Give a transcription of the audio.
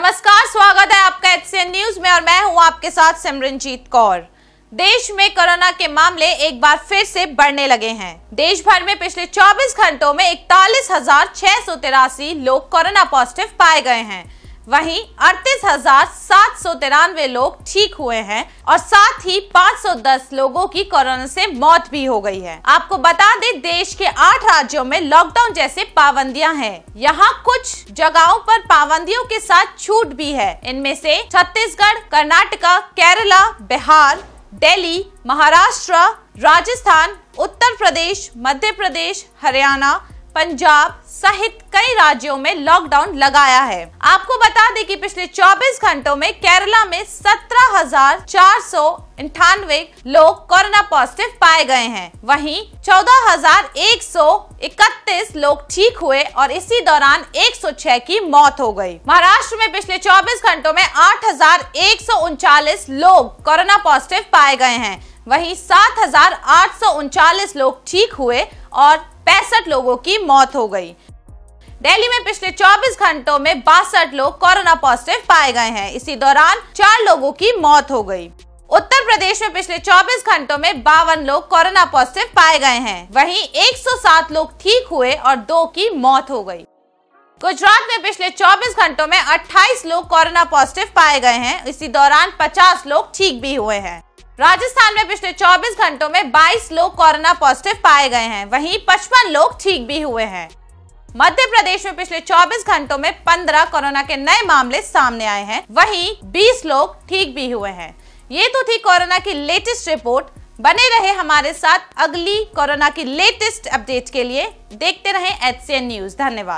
नमस्कार स्वागत है आपका एचसीएन न्यूज में और मैं हूं आपके साथ सिमरनजीत कौर देश में कोरोना के मामले एक बार फिर से बढ़ने लगे हैं देश भर में पिछले 24 घंटों में इकतालीस लोग कोरोना पॉजिटिव पाए गए हैं वहीं अड़तीस हजार सात सौ तिरानवे लोग ठीक हुए हैं और साथ ही 510 लोगों की कोरोना से मौत भी हो गई है आपको बता दें देश के आठ राज्यों में लॉकडाउन जैसे पाबंदियां हैं यहाँ कुछ जगहों पर पाबंदियों के साथ छूट भी है इनमें से छत्तीसगढ़ कर्नाटका केरला बिहार दिल्ली महाराष्ट्र राजस्थान उत्तर प्रदेश मध्य प्रदेश हरियाणा पंजाब सहित कई राज्यों में लॉकडाउन लगाया है आपको बता दें कि पिछले 24 घंटों में केरला में सत्रह हजार चार सौ लोग कोरोना पॉजिटिव पाए गए हैं वहीं चौदह हजार एक सौ इकतीस लोग ठीक हुए और इसी दौरान 106 की मौत हो गई महाराष्ट्र में पिछले 24 घंटों में आठ लोग कोरोना पॉजिटिव पाए गए हैं वहीं सात लोग ठीक हुए और पैंसठ लोगों की मौत हो गई दिल्ली में पिछले 24 घंटों में बासठ लोग कोरोना पॉजिटिव पाए गए हैं इसी दौरान चार लोगों की मौत हो गई उत्तर प्रदेश में पिछले 24 घंटों में बावन लोग कोरोना पॉजिटिव पाए गए हैं वहीं 107 लोग ठीक हुए और दो की मौत हो गई गुजरात में पिछले 24 घंटों में 28 लोग कोरोना पॉजिटिव पाए गए हैं इसी दौरान 50 लोग ठीक भी हुए हैं राजस्थान में पिछले 24 घंटों में 22 लोग कोरोना पॉजिटिव पाए गए हैं वहीं 55 लोग ठीक भी हुए हैं मध्य प्रदेश में पिछले 24 घंटों में 15 कोरोना के नए मामले सामने आए हैं वहीं 20 लोग ठीक भी हुए हैं ये तो थी कोरोना की लेटेस्ट रिपोर्ट बने रहे हमारे साथ अगली कोरोना की लेटेस्ट अपडेट के लिए देखते रहे एच न्यूज धन्यवाद